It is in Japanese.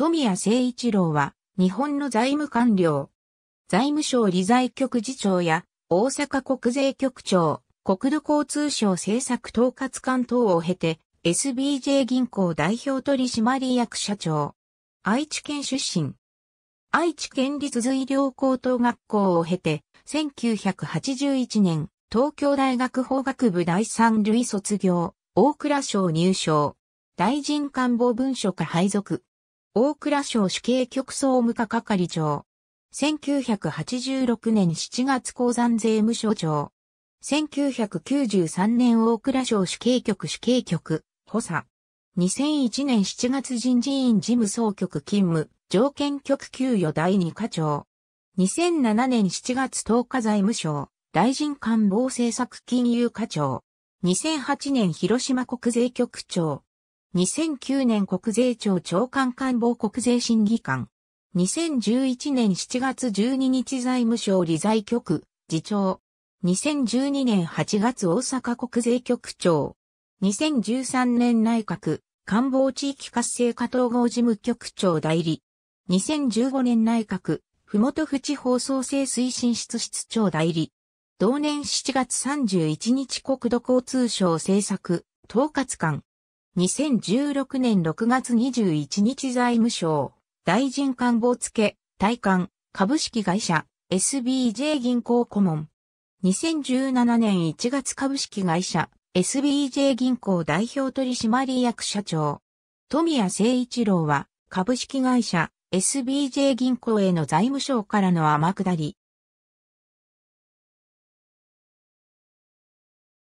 富谷誠一郎は、日本の財務官僚。財務省理財局次長や、大阪国税局長、国土交通省政策統括官等を経て、SBJ 銀行代表取締役社長。愛知県出身。愛知県立随良高等学校を経て、1981年、東京大学法学部第三類卒業、大蔵省入省。大臣官房文書課配属。大倉省主計局総務課係長。1986年7月鉱山税務署長。1993年大倉省主計局主計局補佐。2001年7月人事院事務総局勤務、条件局給与第2課長。2007年7月10日財務省、大臣官房政策金融課長。2008年広島国税局長、2009年国税庁長官官房国税審議官。2011年7月12日財務省理財局、次長。2012年8月大阪国税局長。2013年内閣、官房地域活性化統合事務局長代理。2015年内閣、ふもとふ地方創生推進室室長代理。同年7月31日国土交通省政策、統括官、2016年6月21日財務省、大臣官房付、大官、株式会社、SBJ 銀行顧問。2017年1月株式会社、SBJ 銀行代表取締役社長。富谷誠一郎は、株式会社、SBJ 銀行への財務省からの天下り、